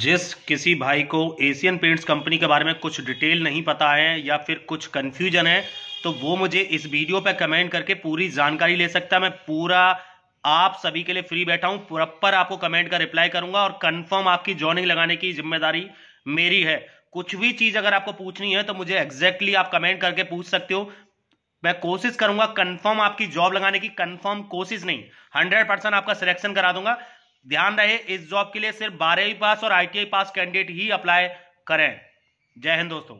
जिस किसी भाई को एशियन पेंट्स कंपनी के बारे में कुछ डिटेल नहीं पता है या फिर कुछ कंफ्यूजन है तो वो मुझे इस वीडियो पर कमेंट करके पूरी जानकारी ले सकता है मैं पूरा आप सभी के लिए फ्री बैठा हूं प्रॉपर आपको कमेंट का रिप्लाई करूंगा और कंफर्म आपकी जॉइनिंग लगाने की जिम्मेदारी मेरी है कुछ भी चीज अगर आपको पूछनी है तो मुझे एग्जैक्टली exactly आप कमेंट करके पूछ सकते हो मैं कोशिश करूंगा कंफर्म आपकी जॉब लगाने की कंफर्म कोशिश नहीं हंड्रेड परसेंट आपका सिलेक्शन करा दूंगा ध्यान रहे इस जॉब के लिए सिर्फ बारहवीं पास और आईटीआई पास कैंडिडेट ही अप्लाई करें जय हिंद दोस्तों